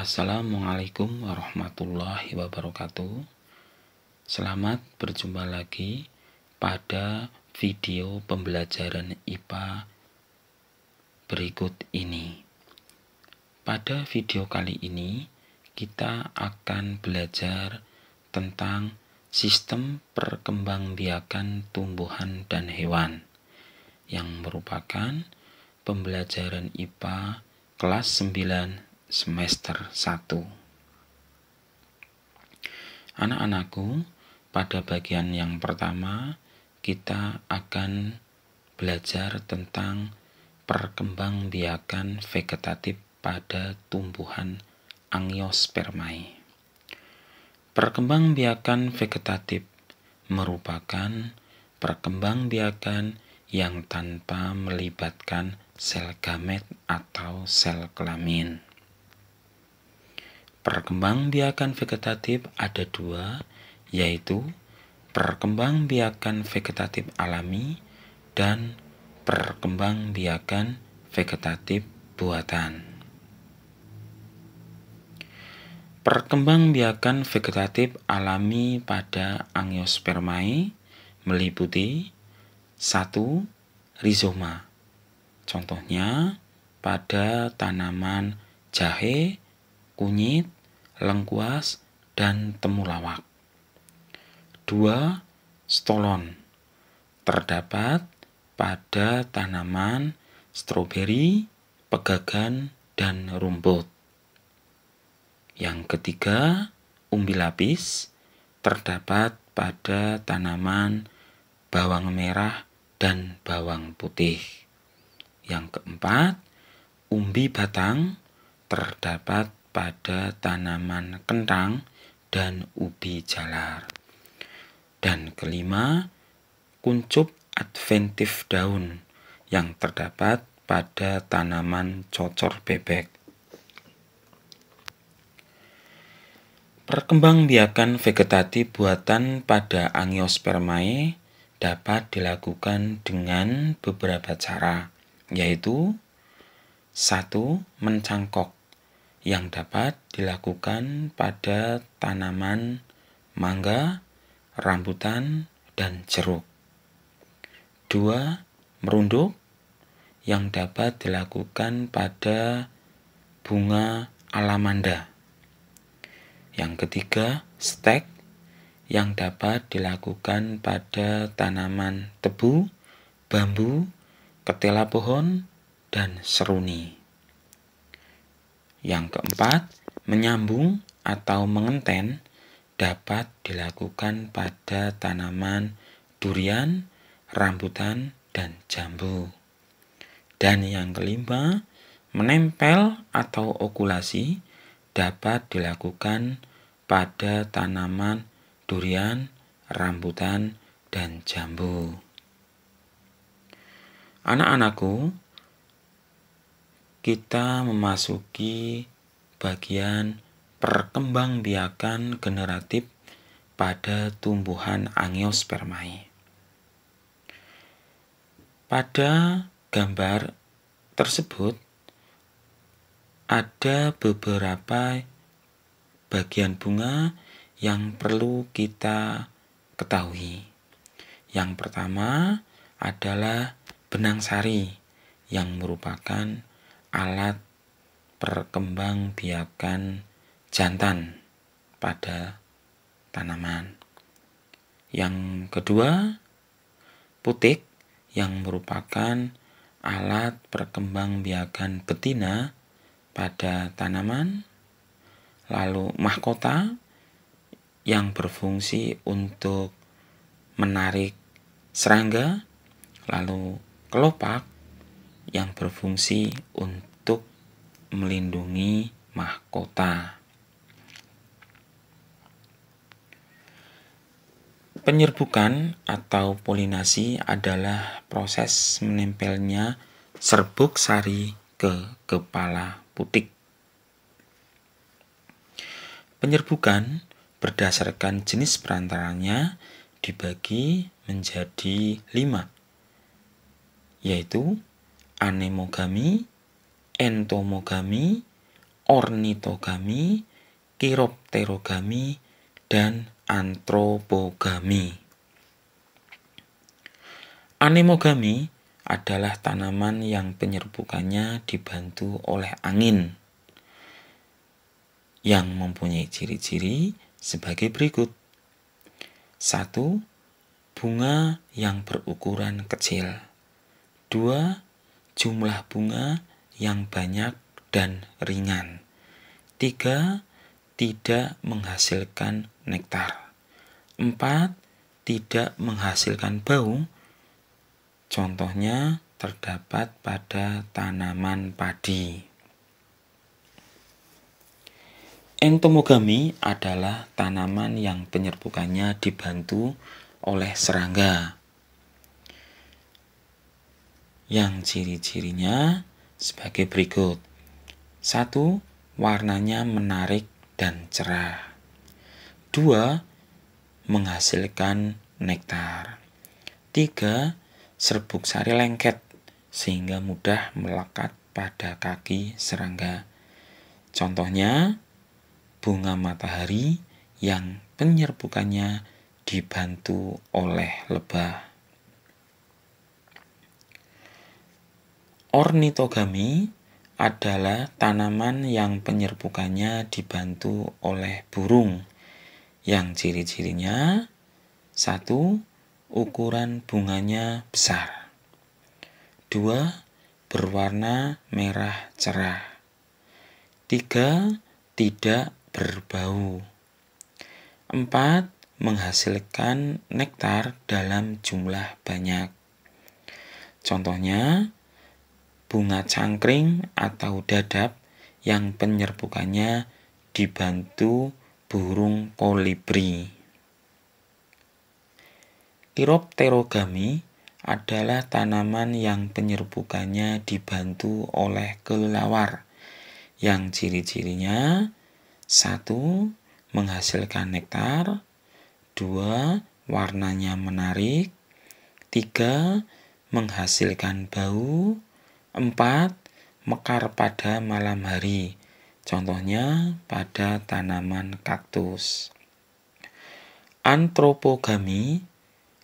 Assalamualaikum warahmatullahi wabarakatuh. Selamat berjumpa lagi pada video pembelajaran IPA berikut ini. Pada video kali ini, kita akan belajar tentang sistem perkembangbiakan tumbuhan dan hewan yang merupakan pembelajaran IPA kelas 9 semester 1. Anak-anakku, pada bagian yang pertama kita akan belajar tentang perkembangbiakan vegetatif pada tumbuhan angiospermae. Perkembangbiakan vegetatif merupakan perkembangbiakan yang tanpa melibatkan sel gamet atau sel kelamin. Perkembangbiakan vegetatif ada dua, yaitu perkembangbiakan vegetatif alami dan perkembangbiakan vegetatif buatan. Perkembangbiakan vegetatif alami pada angiospermae meliputi satu Rizoma Contohnya pada tanaman jahe, kunyit, lengkuas, dan temulawak. 2. Stolon terdapat pada tanaman stroberi, pegagan, dan rumput. Yang ketiga, umbi lapis terdapat pada tanaman bawang merah dan bawang putih. Yang keempat, umbi batang terdapat pada tanaman kentang dan ubi jalar. Dan kelima, kuncup adventif daun yang terdapat pada tanaman cocor bebek. Perkembangbiakan vegetatif buatan pada angiospermae dapat dilakukan dengan beberapa cara, yaitu satu, Mencangkok yang dapat dilakukan pada tanaman mangga, rambutan, dan jeruk. Dua Merunduk yang dapat dilakukan pada bunga alamanda. Yang ketiga, stek yang dapat dilakukan pada tanaman tebu, bambu, ketela pohon, dan seruni. Yang keempat, menyambung atau mengenten dapat dilakukan pada tanaman durian, rambutan, dan jambu. Dan yang kelima, menempel atau okulasi dapat dilakukan pada tanaman durian, rambutan, dan jambu. Anak-anakku, kita memasuki bagian perkembangbiakan generatif pada tumbuhan angiospermae. Pada gambar tersebut ada beberapa bagian bunga yang perlu kita ketahui. Yang pertama adalah benang sari yang merupakan alat perkembang biakan jantan pada tanaman. Yang kedua, putik yang merupakan alat perkembang biakan betina pada tanaman. Lalu mahkota yang berfungsi untuk menarik serangga. Lalu kelopak yang berfungsi untuk melindungi mahkota. Penyerbukan atau polinasi adalah proses menempelnya serbuk sari ke kepala putik. Penyerbukan berdasarkan jenis perantaranya dibagi menjadi lima, yaitu anemogami, entomogami, ornitogami, kiropterogami, dan antropogami. Anemogami adalah tanaman yang penyerbukannya dibantu oleh angin yang mempunyai ciri-ciri sebagai berikut. 1. Bunga yang berukuran kecil. 2 jumlah bunga yang banyak dan ringan. Tiga, Tidak menghasilkan nektar. Empat, Tidak menghasilkan bau. Contohnya terdapat pada tanaman padi. Entomogami adalah tanaman yang penyerbukannya dibantu oleh serangga yang ciri-cirinya sebagai berikut. Satu, warnanya menarik dan cerah. Dua, menghasilkan nektar. Tiga, serbuk sari lengket sehingga mudah melekat pada kaki serangga. Contohnya, bunga matahari yang penyerbukannya dibantu oleh lebah. Ornitogami adalah tanaman yang penyerbukannya dibantu oleh burung yang ciri-cirinya satu ukuran bunganya besar dua berwarna merah cerah tiga tidak berbau empat menghasilkan nektar dalam jumlah banyak contohnya bunga cangkring atau dadap yang penyerbukannya dibantu burung kolibri. Tiropterogami adalah tanaman yang penyerbukannya dibantu oleh kelelawar yang ciri-cirinya satu menghasilkan nektar, dua warnanya menarik, tiga menghasilkan bau, Empat, mekar pada malam hari. Contohnya pada tanaman kaktus. Antropogami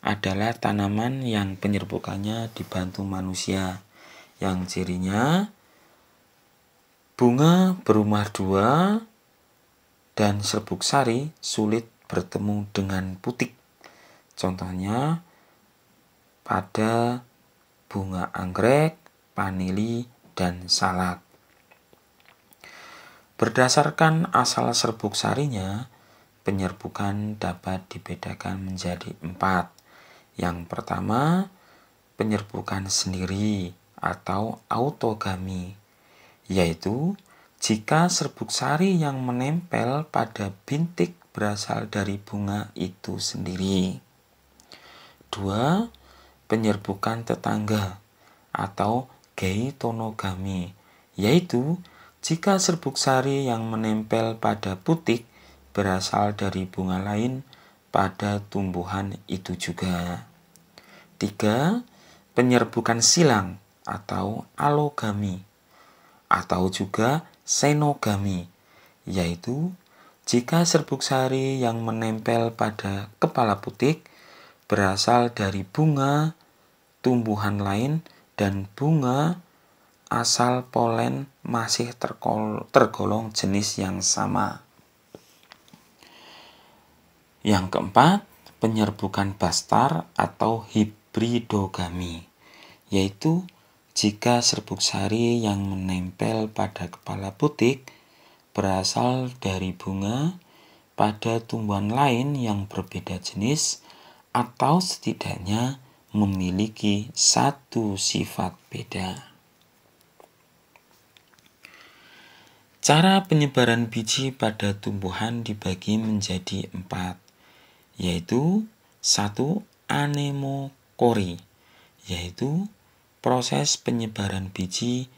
adalah tanaman yang penyerbukannya dibantu manusia yang cirinya bunga berumah dua dan serbuk sari sulit bertemu dengan putik. Contohnya pada bunga anggrek panili dan salad. Berdasarkan asal serbuk sarinya, penyerbukan dapat dibedakan menjadi empat. Yang pertama, penyerbukan sendiri atau autogami, yaitu jika serbuk sari yang menempel pada bintik berasal dari bunga itu sendiri. Dua, penyerbukan tetangga atau geitonogami, yaitu jika serbuk sari yang menempel pada putik berasal dari bunga lain pada tumbuhan itu juga. tiga, Penyerbukan silang atau alogami atau juga senogami, yaitu jika serbuk sari yang menempel pada kepala putik berasal dari bunga tumbuhan lain dan bunga asal polen masih tergolong jenis yang sama. Yang keempat, penyerbukan bastar atau hibridogami, yaitu jika serbuk sari yang menempel pada kepala putik berasal dari bunga pada tumbuhan lain yang berbeda jenis atau setidaknya memiliki satu sifat beda. Cara penyebaran biji pada tumbuhan dibagi menjadi empat, yaitu satu anemokori, yaitu proses penyebaran biji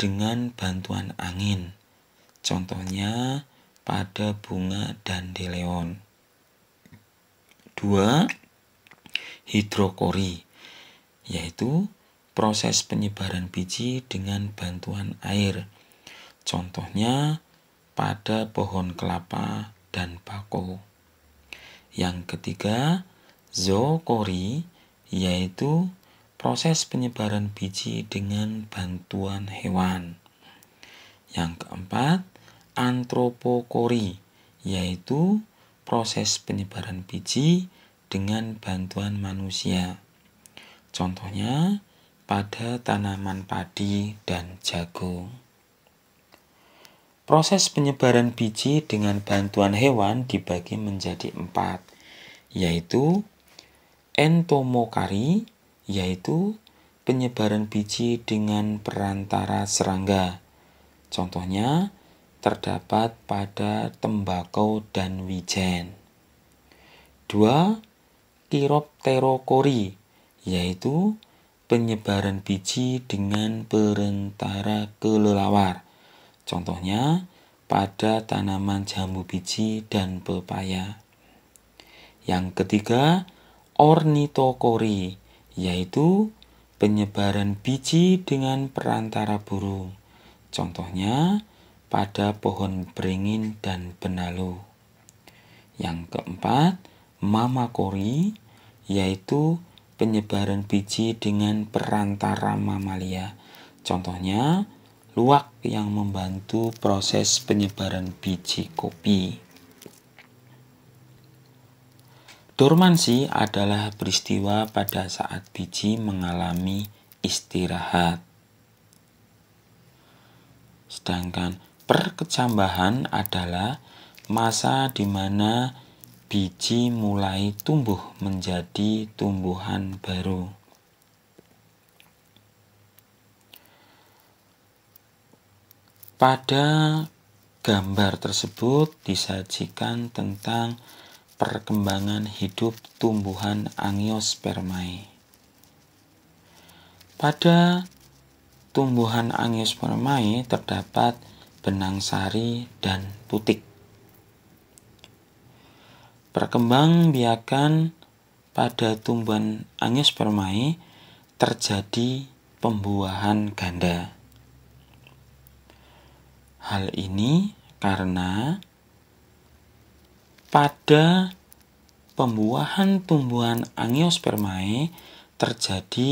dengan bantuan angin. Contohnya pada bunga dan dandelion. Dua, hidrokori, yaitu proses penyebaran biji dengan bantuan air. Contohnya pada pohon kelapa dan bako. Yang ketiga, zokori yaitu proses penyebaran biji dengan bantuan hewan. Yang keempat, antropokori yaitu proses penyebaran biji dengan bantuan manusia. Contohnya pada tanaman padi dan jagung. Proses penyebaran biji dengan bantuan hewan dibagi menjadi empat, yaitu entomokari, yaitu penyebaran biji dengan perantara serangga. Contohnya terdapat pada tembakau dan wijen. Dua, Kiropterokori yaitu penyebaran biji dengan perantara kelelawar. Contohnya pada tanaman jambu biji dan pepaya. Yang ketiga, ornitokori, yaitu penyebaran biji dengan perantara burung. Contohnya pada pohon beringin dan benalu. Yang keempat, mamakori, yaitu penyebaran biji dengan perantara mamalia. Contohnya, luwak yang membantu proses penyebaran biji kopi. Dormansi adalah peristiwa pada saat biji mengalami istirahat. Sedangkan perkecambahan adalah masa di mana biji mulai tumbuh menjadi tumbuhan baru. Pada gambar tersebut disajikan tentang perkembangan hidup tumbuhan angiospermae. Pada tumbuhan angiospermae terdapat benang sari dan putik. Perkembang biakan pada tumbuhan angiospermae terjadi pembuahan ganda. Hal ini karena pada pembuahan tumbuhan angiospermae terjadi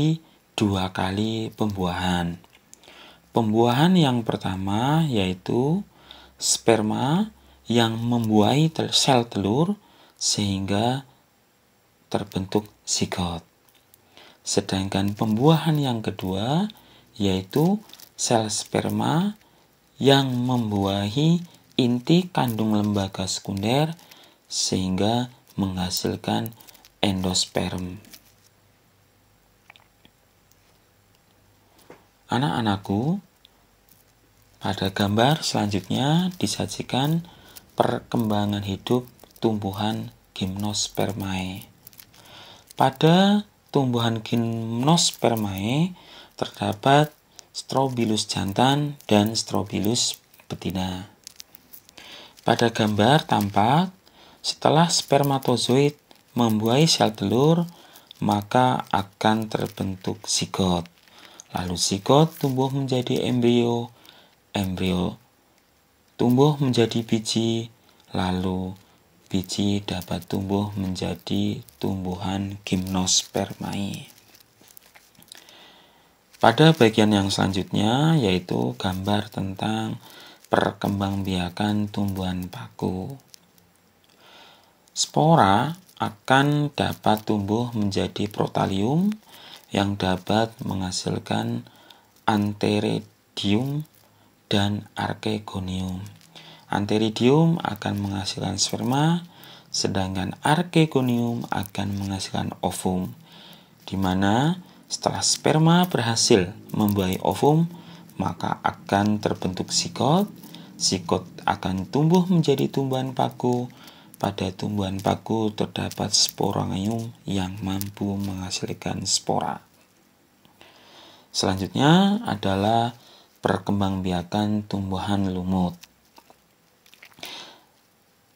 dua kali pembuahan. Pembuahan yang pertama yaitu sperma yang membuahi sel telur sehingga terbentuk zigot. Sedangkan pembuahan yang kedua yaitu sel sperma yang membuahi inti kandung lembaga sekunder sehingga menghasilkan endosperm. Anak-anakku, pada gambar selanjutnya disajikan perkembangan hidup tumbuhan Gymnospermae. Pada tumbuhan Gymnospermae terdapat Strobilus jantan dan Strobilus betina. Pada gambar tampak setelah spermatozoid membuahi sel telur, maka akan terbentuk zigot. Lalu zigot tumbuh menjadi embrio, embrio tumbuh menjadi biji, lalu biji dapat tumbuh menjadi tumbuhan gimnospermae. Pada bagian yang selanjutnya yaitu gambar tentang perkembangbiakan tumbuhan paku. Spora akan dapat tumbuh menjadi protalium yang dapat menghasilkan anteridium dan archegonium. Antiridium akan menghasilkan sperma, sedangkan Archegonium akan menghasilkan ovum, di mana setelah sperma berhasil membuahi ovum, maka akan terbentuk sikot. Sikot akan tumbuh menjadi tumbuhan paku. Pada tumbuhan paku terdapat sporangium yang mampu menghasilkan spora. Selanjutnya adalah perkembangbiakan tumbuhan lumut.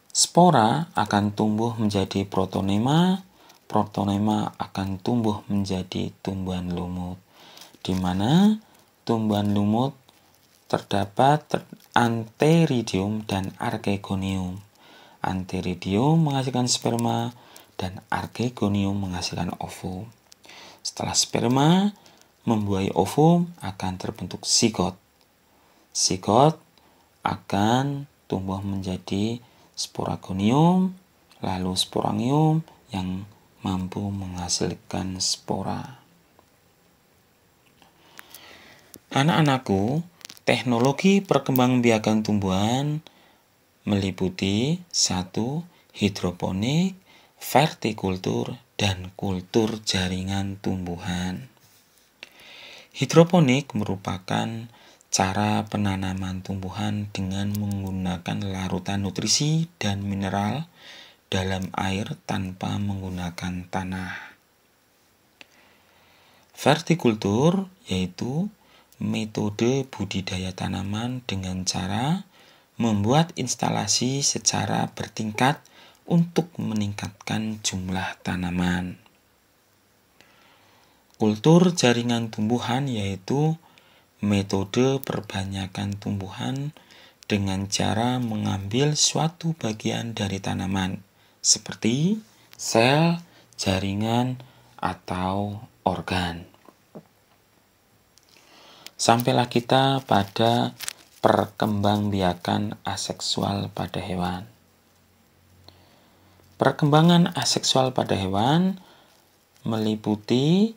Spora akan tumbuh menjadi protonema, protonema akan tumbuh menjadi tumbuhan lumut, di mana tumbuhan lumut terdapat ter anteridium dan archegonium. Anteridium menghasilkan sperma dan archegonium menghasilkan ovum. Setelah sperma membuahi ovum akan terbentuk zigot. Zigot akan tumbuh menjadi sporagonium, lalu sporangium yang mampu menghasilkan spora. Anak-anakku, teknologi perkembangbiakan tumbuhan meliputi satu hidroponik, vertikultur, dan kultur jaringan tumbuhan. Hidroponik merupakan cara penanaman tumbuhan dengan menggunakan larutan nutrisi dan mineral dalam air tanpa menggunakan tanah. Vertikultur yaitu metode budidaya tanaman dengan cara membuat instalasi secara bertingkat untuk meningkatkan jumlah tanaman. Kultur jaringan tumbuhan yaitu metode perbanyakan tumbuhan dengan cara mengambil suatu bagian dari tanaman, seperti sel, jaringan, atau organ. Sampailah kita pada perkembangbiakan aseksual pada hewan. Perkembangan aseksual pada hewan meliputi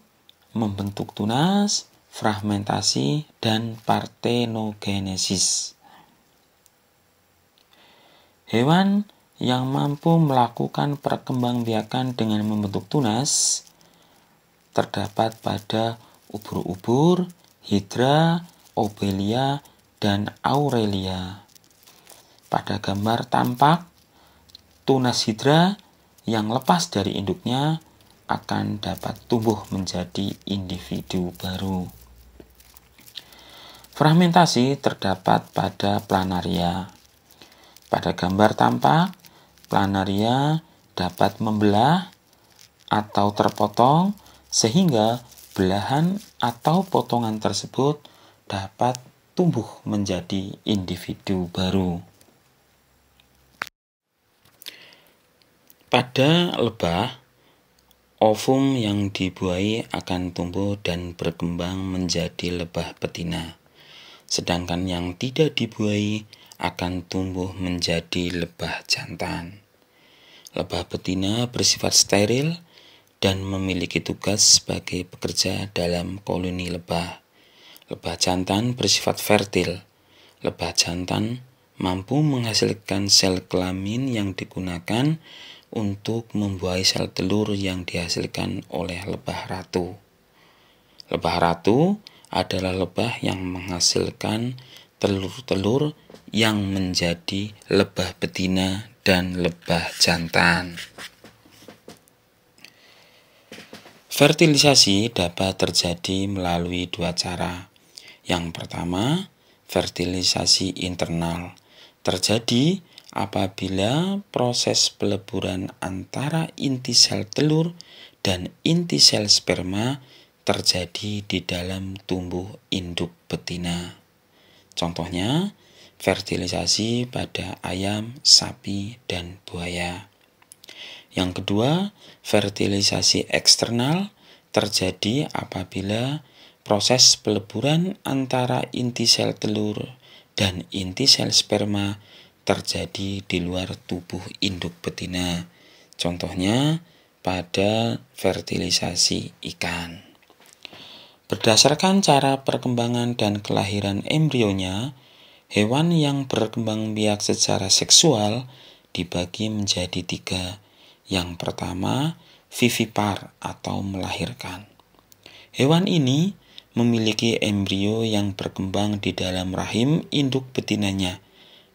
membentuk tunas, fragmentasi, dan partenogenesis. Hewan yang mampu melakukan perkembangbiakan dengan membentuk tunas terdapat pada ubur-ubur, hidra, obelia, dan aurelia. Pada gambar tampak, tunas hidra yang lepas dari induknya akan dapat tumbuh menjadi individu baru. Fragmentasi terdapat pada planaria. Pada gambar tampak, planaria dapat membelah atau terpotong sehingga belahan atau potongan tersebut dapat tumbuh menjadi individu baru. Pada lebah, ovum yang dibuahi akan tumbuh dan berkembang menjadi lebah betina sedangkan yang tidak dibuahi akan tumbuh menjadi lebah jantan. Lebah betina bersifat steril dan memiliki tugas sebagai pekerja dalam koloni lebah. Lebah jantan bersifat fertil. Lebah jantan mampu menghasilkan sel kelamin yang digunakan untuk membuahi sel telur yang dihasilkan oleh lebah ratu. Lebah ratu adalah lebah yang menghasilkan telur-telur yang menjadi lebah betina dan lebah jantan. Fertilisasi dapat terjadi melalui dua cara. Yang pertama, fertilisasi internal terjadi apabila proses peleburan antara inti sel telur dan inti sel sperma terjadi di dalam tumbuh induk betina. Contohnya, fertilisasi pada ayam, sapi, dan buaya. Yang kedua, fertilisasi eksternal terjadi apabila proses peleburan antara inti sel telur dan inti sel sperma terjadi di luar tubuh induk betina. Contohnya pada fertilisasi ikan. Berdasarkan cara perkembangan dan kelahiran embrionya, hewan yang berkembang biak secara seksual dibagi menjadi tiga. Yang pertama, vivipar atau melahirkan. Hewan ini memiliki embrio yang berkembang di dalam rahim induk betinanya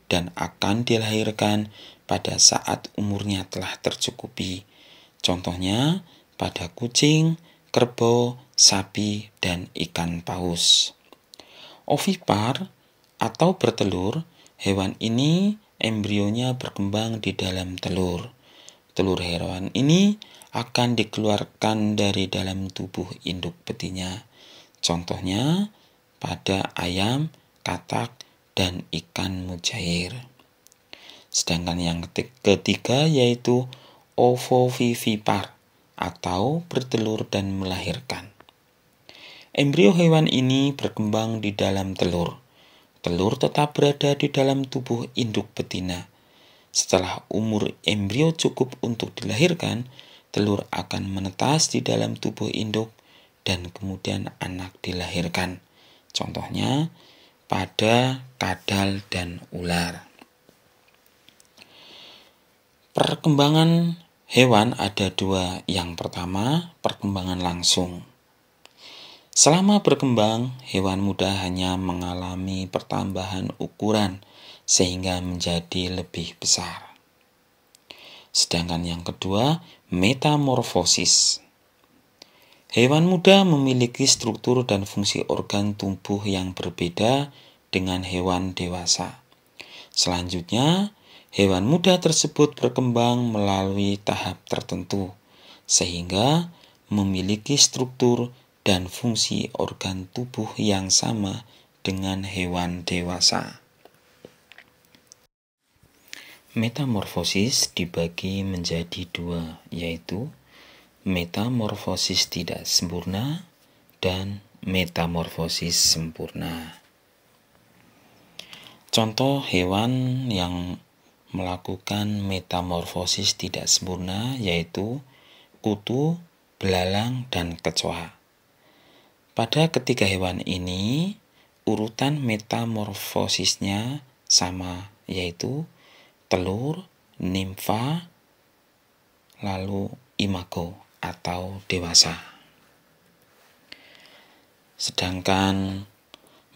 dan akan dilahirkan pada saat umurnya telah tercukupi. Contohnya pada kucing, kerbau, sapi, dan ikan paus. Ovipar atau bertelur, hewan ini embrionya berkembang di dalam telur. Telur hewan ini akan dikeluarkan dari dalam tubuh induk betinanya. Contohnya pada ayam, katak, dan ikan mujair. Sedangkan yang ketiga yaitu ovovivipar atau bertelur dan melahirkan. Embrio hewan ini berkembang di dalam telur. Telur tetap berada di dalam tubuh induk betina. Setelah umur embrio cukup untuk dilahirkan, telur akan menetas di dalam tubuh induk dan kemudian anak dilahirkan. Contohnya pada kadal dan ular. Perkembangan Hewan ada dua. Yang pertama, perkembangan langsung. Selama berkembang, hewan muda hanya mengalami pertambahan ukuran sehingga menjadi lebih besar. Sedangkan yang kedua, metamorfosis. Hewan muda memiliki struktur dan fungsi organ tumbuh yang berbeda dengan hewan dewasa. Selanjutnya, hewan muda tersebut berkembang melalui tahap tertentu, sehingga memiliki struktur dan fungsi organ tubuh yang sama dengan hewan dewasa. Metamorfosis dibagi menjadi dua, yaitu metamorfosis tidak sempurna dan metamorfosis sempurna. Contoh hewan yang melakukan metamorfosis tidak sempurna yaitu kutu, belalang, dan kecoa. Pada ketiga hewan ini, urutan metamorfosisnya sama yaitu telur, nimfa, lalu imago atau dewasa. Sedangkan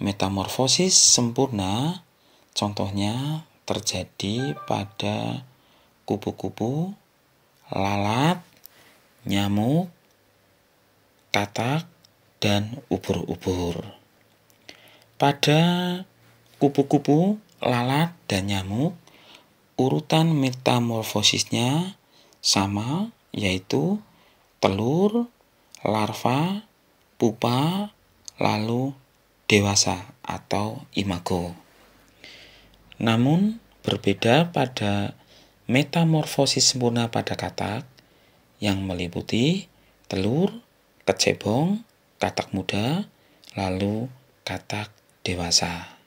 metamorfosis sempurna contohnya terjadi pada kupu-kupu, lalat, nyamuk, katak, dan ubur-ubur. Pada kupu-kupu, lalat, dan nyamuk, urutan metamorfosisnya sama, yaitu telur, larva, pupa, lalu dewasa atau imago. Namun, berbeda pada metamorfosis sempurna pada katak yang meliputi telur, kecebong, katak muda, lalu katak dewasa.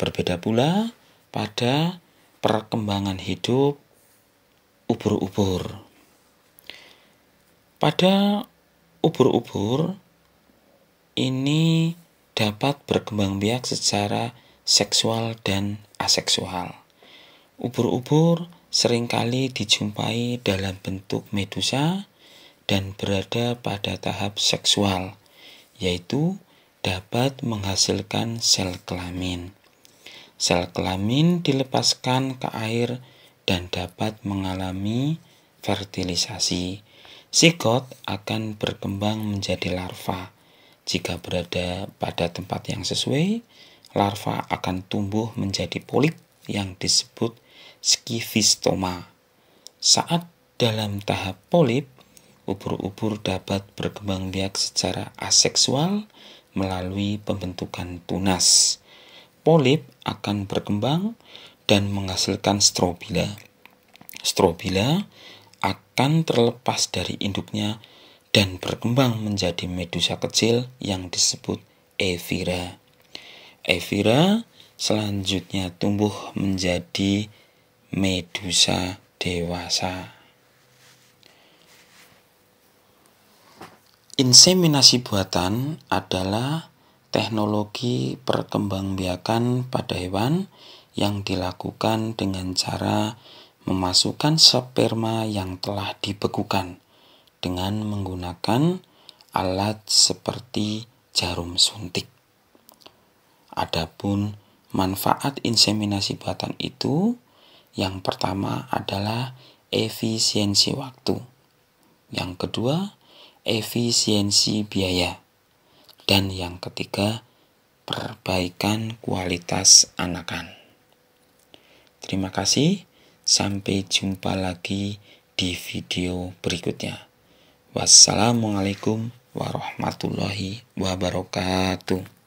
Berbeda pula pada perkembangan hidup ubur-ubur. Pada ubur-ubur ini dapat berkembang biak secara seksual dan aseksual. Ubur-ubur seringkali dijumpai dalam bentuk medusa dan berada pada tahap seksual, yaitu dapat menghasilkan sel kelamin. Sel kelamin dilepaskan ke air dan dapat mengalami fertilisasi. Sikot akan berkembang menjadi larva jika berada pada tempat yang sesuai larva akan tumbuh menjadi polip yang disebut skivistoma. Saat dalam tahap polip, ubur-ubur dapat berkembang biak secara aseksual melalui pembentukan tunas. Polip akan berkembang dan menghasilkan strobila. Strobila akan terlepas dari induknya dan berkembang menjadi medusa kecil yang disebut Evira. Evira selanjutnya tumbuh menjadi medusa dewasa. Inseminasi buatan adalah teknologi perkembangbiakan pada hewan yang dilakukan dengan cara memasukkan sperma yang telah dibekukan dengan menggunakan alat seperti jarum suntik. Adapun manfaat inseminasi buatan itu yang pertama adalah efisiensi waktu. Yang kedua, efisiensi biaya. Dan yang ketiga, perbaikan kualitas anakan. Terima kasih. Sampai jumpa lagi di video berikutnya. Wassalamualaikum warahmatullahi wabarakatuh.